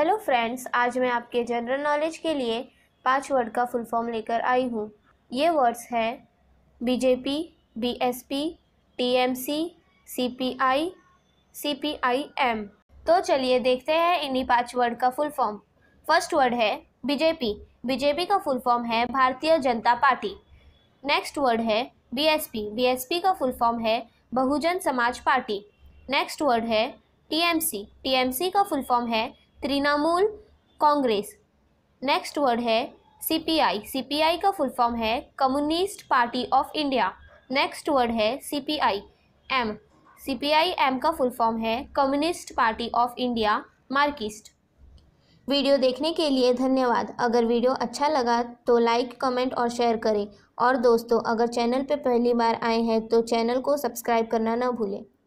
hello friends आज मैं आपके जनरल नॉलेज के लिए पाँच वर्ड का फुल फॉर्म लेकर आई हूँ ये वर्ड्स है BJP BSP TMC CPI CPIM तो चलिए देखते हैं इन्हीं पाँच वर्ड का फुल फॉर्म फर्स्ट वर्ड है बीजेपी बीजेपी का फुल फॉर्म है Bharatiya Janata Party next word है बीएसपी बीएसपी का फुल फॉर्म है Bahujan Samaj Party next word है टीएमसी टीएमसी का फुल फॉर्म है तृणमूल कांग्रेस नेक्स्ट वर्ड है सीपीआई सीपीआई का फुल फॉर्म है Communist Party of India next word है सीपीआई एम सीपीआई एम का फुल फॉर्म है Communist Party of India Marxist video देखने के लिए धन्यवाद अगर वीडियो अच्छा लगा तो लाइक कमेंट और शेयर करें और दोस्तों अगर चैनल पर पहली बार आए हैं तो चैनल को सब्सक्राइब करना ना भूलें